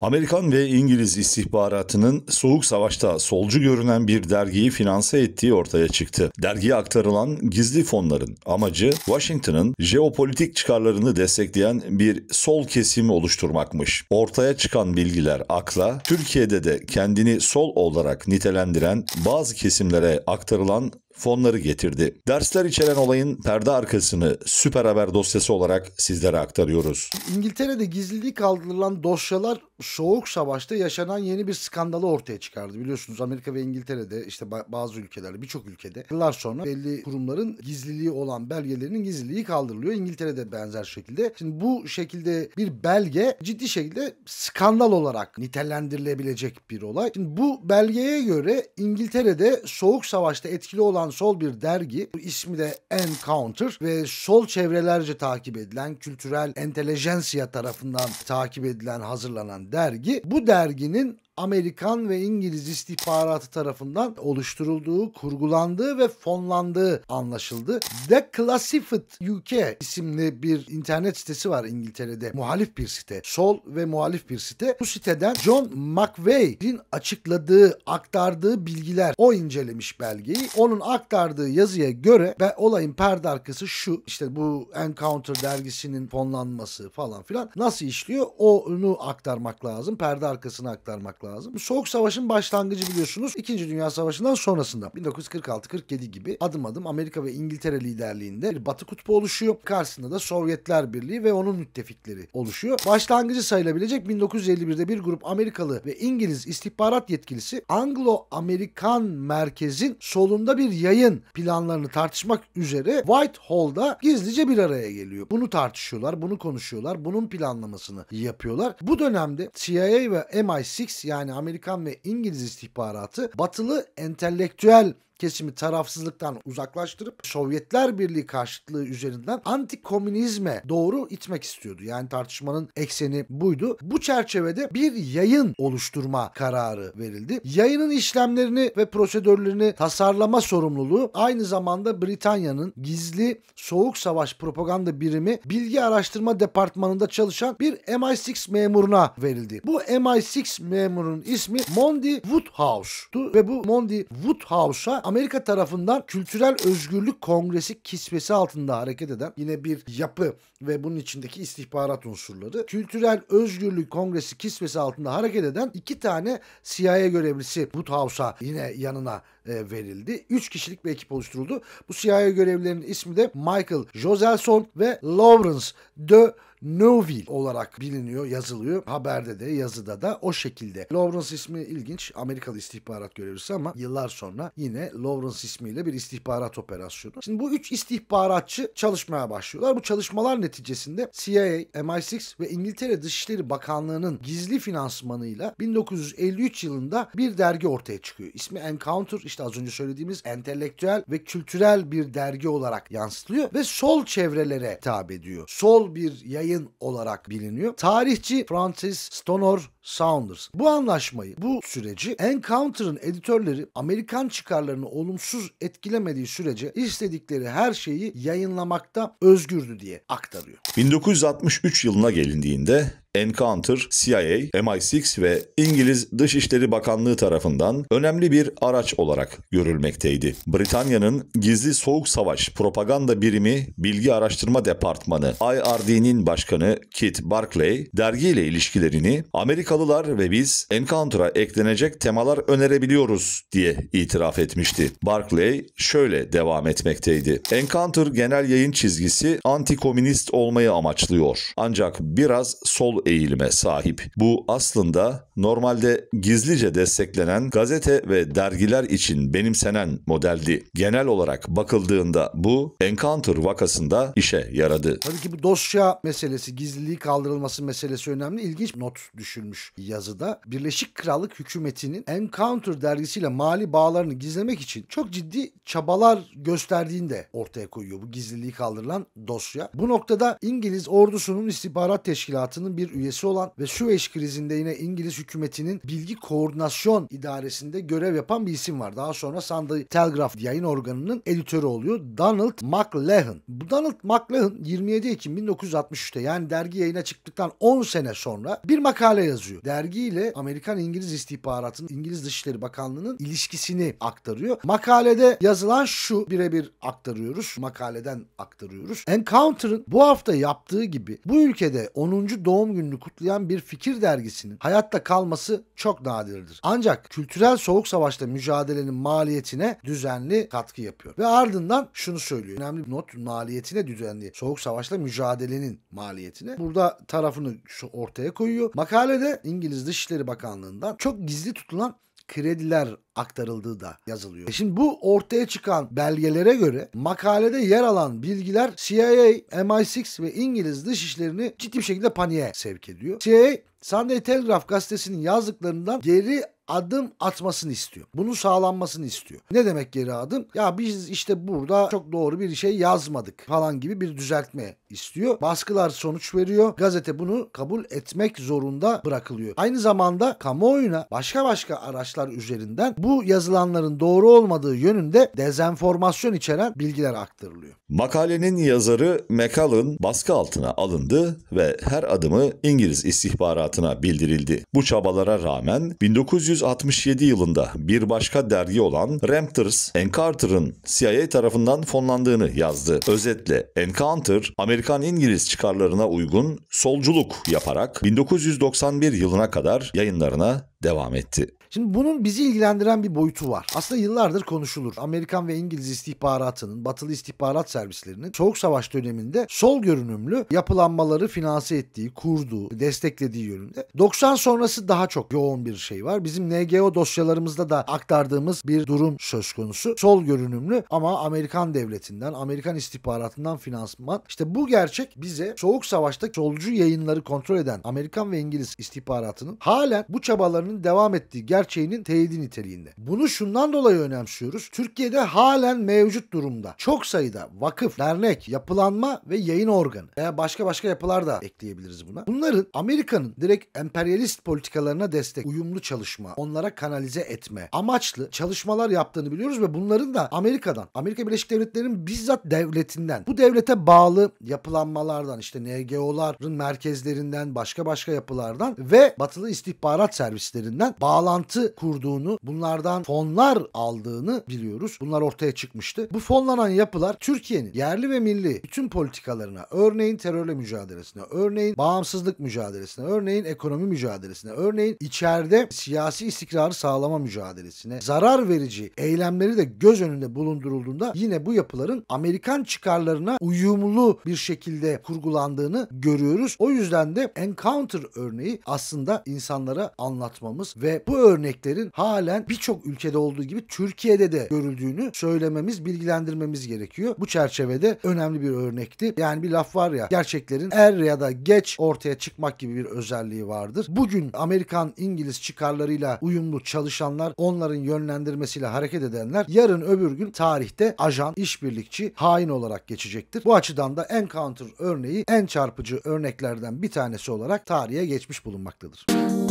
Amerikan ve İngiliz istihbaratının Soğuk Savaş'ta solcu görünen bir dergiyi finanse ettiği ortaya çıktı. Dergiye aktarılan gizli fonların amacı Washington'ın jeopolitik çıkarlarını destekleyen bir sol kesimi oluşturmakmış. Ortaya çıkan bilgiler akla, Türkiye'de de kendini sol olarak nitelendiren bazı kesimlere aktarılan fonları getirdi. Dersler içeren olayın perde arkasını Süper Haber dosyası olarak sizlere aktarıyoruz. İngiltere'de gizliliği kaldırılan dosyalar soğuk savaşta yaşanan yeni bir skandalı ortaya çıkardı. Biliyorsunuz Amerika ve İngiltere'de işte bazı ülkelerde birçok ülkede yıllar sonra belli kurumların gizliliği olan belgelerinin gizliliği kaldırılıyor. İngiltere'de benzer şekilde. Şimdi bu şekilde bir belge ciddi şekilde skandal olarak nitelendirilebilecek bir olay. Şimdi bu belgeye göre İngiltere'de soğuk savaşta etkili olan sol bir dergi ismi de Encounter ve sol çevrelerce takip edilen kültürel entelejensiya tarafından takip edilen hazırlanan dergi bu derginin Amerikan ve İngiliz istihbaratı tarafından oluşturulduğu, kurgulandığı ve fonlandığı anlaşıldı. The Classified UK isimli bir internet sitesi var İngiltere'de. Muhalif bir site. Sol ve muhalif bir site. Bu siteden John McVeigh'in açıkladığı, aktardığı bilgiler o incelemiş belgeyi. Onun aktardığı yazıya göre ve olayın perde arkası şu. işte bu Encounter dergisinin fonlanması falan filan. Nasıl işliyor? Onu aktarmak lazım. Perde arkasını aktarmak lazım lazım. Soğuk Savaş'ın başlangıcı biliyorsunuz 2. Dünya Savaşı'ndan sonrasında 1946-47 gibi adım adım Amerika ve İngiltere liderliğinde bir Batı kutbu oluşuyor. Karşısında da Sovyetler Birliği ve onun müttefikleri oluşuyor. Başlangıcı sayılabilecek 1951'de bir grup Amerikalı ve İngiliz istihbarat yetkilisi Anglo-Amerikan merkezin solunda bir yayın planlarını tartışmak üzere Whitehall'da gizlice bir araya geliyor. Bunu tartışıyorlar, bunu konuşuyorlar, bunun planlamasını yapıyorlar. Bu dönemde CIA ve MI6 yani yani Amerikan ve İngiliz istihbaratı batılı entelektüel kesimi tarafsızlıktan uzaklaştırıp Sovyetler Birliği karşıtlığı üzerinden antikomünizme doğru itmek istiyordu. Yani tartışmanın ekseni buydu. Bu çerçevede bir yayın oluşturma kararı verildi. Yayının işlemlerini ve prosedürlerini tasarlama sorumluluğu aynı zamanda Britanya'nın gizli soğuk savaş propaganda birimi bilgi araştırma departmanında çalışan bir MI6 memuruna verildi. Bu MI6 memurunun ismi Mondi Woodhouse'tu ve bu Mondi Woodhouse'a Amerika tarafından Kültürel Özgürlük Kongresi kisvesi altında hareket eden yine bir yapı ve bunun içindeki istihbarat unsurları. Kültürel Özgürlük Kongresi kisvesi altında hareket eden iki tane CIA görevlisi Woodhouse'a yine yanına e, verildi. Üç kişilik bir ekip oluşturuldu. Bu CIA görevlilerinin ismi de Michael Joselson ve Lawrence de Neuville olarak biliniyor, yazılıyor. Haberde de yazıda da o şekilde. Lawrence ismi ilginç. Amerikalı istihbarat görevlisi ama yıllar sonra yine Lawrence ismiyle bir istihbarat operasyonu. Şimdi bu üç istihbaratçı çalışmaya başlıyorlar. Bu çalışmalar neticesinde CIA, MI6 ve İngiltere Dışişleri Bakanlığı'nın gizli finansmanıyla 1953 yılında bir dergi ortaya çıkıyor. İsmi Encounter işte az önce söylediğimiz entelektüel ve kültürel bir dergi olarak yansıtılıyor ve sol çevrelere hitap ediyor. Sol bir yayın yayın olarak biliniyor. Tarihçi Francis Stonor Saunders. Bu anlaşmayı, bu süreci Encounter'ın editörleri Amerikan çıkarlarını olumsuz etkilemediği sürece istedikleri her şeyi yayınlamakta özgürdü diye aktarıyor. 1963 yılına gelindiğinde Encounter, CIA, MI6 ve İngiliz Dışişleri Bakanlığı tarafından önemli bir araç olarak görülmekteydi. Britanya'nın Gizli Soğuk Savaş Propaganda Birimi Bilgi Araştırma Departmanı IRD'nin başkanı Kit Barclay dergiyle ilişkilerini Amerikalılar ve biz Encounter'a eklenecek temalar önerebiliyoruz diye itiraf etmişti. Barclay şöyle devam etmekteydi. Encounter genel yayın çizgisi anti-komünist olmayı amaçlıyor. Ancak biraz sol eğilime sahip. Bu aslında normalde gizlice desteklenen gazete ve dergiler için benimsenen modeldi. Genel olarak bakıldığında bu Encounter vakasında işe yaradı. Tabii ki bu dosya meselesi, gizliliği kaldırılması meselesi önemli. İlginç not düşülmüş yazıda. Birleşik Krallık hükümetinin Encounter dergisiyle mali bağlarını gizlemek için çok ciddi çabalar gösterdiğini de ortaya koyuyor bu gizliliği kaldırılan dosya. Bu noktada İngiliz ordusunun istihbarat teşkilatının bir üyesi olan ve Süveyş krizinde yine İngiliz hükümetinin bilgi koordinasyon idaresinde görev yapan bir isim var. Daha sonra Sunday Telegraph yayın organının editörü oluyor. Donald McLehan. Bu Donald McLehan 27 Ekim 1963'te yani dergi yayına çıktıktan 10 sene sonra bir makale yazıyor. Dergiyle Amerikan İngiliz istihbaratının İngiliz Dışişleri Bakanlığı'nın ilişkisini aktarıyor. Makalede yazılan şu birebir aktarıyoruz. Makaleden aktarıyoruz. Encounter'ın bu hafta yaptığı gibi bu ülkede 10. doğum gününü kutlayan bir fikir dergisinin hayatta kalması çok nadirdir. Ancak kültürel soğuk savaşta mücadelenin maliyetine düzenli katkı yapıyor. Ve ardından şunu söylüyor. Önemli bir not maliyetine düzenli soğuk savaşta mücadelenin maliyetine. Burada tarafını ortaya koyuyor. Makalede İngiliz Dışişleri Bakanlığı'ndan çok gizli tutulan krediler aktarıldığı da yazılıyor. E şimdi bu ortaya çıkan belgelere göre makalede yer alan bilgiler CIA, MI6 ve İngiliz dışişlerini ciddi bir şekilde paniğe sevk ediyor. CIA Sunday Telegraph gazetesinin yazdıklarından geri adım atmasını istiyor. Bunu sağlanmasını istiyor. Ne demek geri adım? Ya biz işte burada çok doğru bir şey yazmadık falan gibi bir düzeltme istiyor. Baskılar sonuç veriyor. Gazete bunu kabul etmek zorunda bırakılıyor. Aynı zamanda kamuoyuna başka başka araçlar üzerinden bu yazılanların doğru olmadığı yönünde dezenformasyon içeren bilgiler aktarılıyor. Makalenin yazarı McCall'ın baskı altına alındı ve her adımı İngiliz istihbaratına bildirildi. Bu çabalara rağmen 1900 1967 yılında bir başka dergi olan Raptors, Encounter'ın CIA tarafından fonlandığını yazdı. Özetle Encounter, Amerikan-İngiliz çıkarlarına uygun solculuk yaparak 1991 yılına kadar yayınlarına devam etti. Şimdi bunun bizi ilgilendiren bir boyutu var. Aslında yıllardır konuşulur. Amerikan ve İngiliz istihbaratının, batılı istihbarat servislerinin Soğuk Savaş döneminde sol görünümlü yapılanmaları finanse ettiği, kurduğu, desteklediği yönünde. 90 sonrası daha çok yoğun bir şey var. Bizim NGO dosyalarımızda da aktardığımız bir durum söz konusu. Sol görünümlü ama Amerikan devletinden, Amerikan istihbaratından finansman. İşte bu gerçek bize Soğuk Savaş'ta solcu yayınları kontrol eden Amerikan ve İngiliz istihbaratının halen bu çabalarının devam ettiği gerçeğinin teyidi niteliğinde. Bunu şundan dolayı önemsiyoruz. Türkiye'de halen mevcut durumda çok sayıda vakıf, dernek, yapılanma ve yayın organı veya başka başka yapılar da ekleyebiliriz buna. Bunların Amerika'nın direkt emperyalist politikalarına destek, uyumlu çalışma, onlara kanalize etme amaçlı çalışmalar yaptığını biliyoruz ve bunların da Amerika'dan, Amerika Birleşik Devletleri'nin bizzat devletinden, bu devlete bağlı yapılanmalardan, işte NGO'ların merkezlerinden, başka başka yapılardan ve batılı istihbarat servislerinden bağlantı bağlantı kurduğunu, bunlardan fonlar aldığını biliyoruz. Bunlar ortaya çıkmıştı. Bu fonlanan yapılar Türkiye'nin yerli ve milli bütün politikalarına, örneğin terörle mücadelesine, örneğin bağımsızlık mücadelesine, örneğin ekonomi mücadelesine, örneğin içeride siyasi istikrarı sağlama mücadelesine zarar verici eylemleri de göz önünde bulundurulduğunda yine bu yapıların Amerikan çıkarlarına uyumlu bir şekilde kurgulandığını görüyoruz. O yüzden de Encounter örneği aslında insanlara anlatmamız ve bu örneği örneklerin halen birçok ülkede olduğu gibi Türkiye'de de görüldüğünü söylememiz, bilgilendirmemiz gerekiyor. Bu çerçevede önemli bir örnekti. Yani bir laf var ya gerçeklerin er ya da geç ortaya çıkmak gibi bir özelliği vardır. Bugün Amerikan İngiliz çıkarlarıyla uyumlu çalışanlar, onların yönlendirmesiyle hareket edenler yarın öbür gün tarihte ajan, işbirlikçi, hain olarak geçecektir. Bu açıdan da Encounter örneği en çarpıcı örneklerden bir tanesi olarak tarihe geçmiş bulunmaktadır. Müzik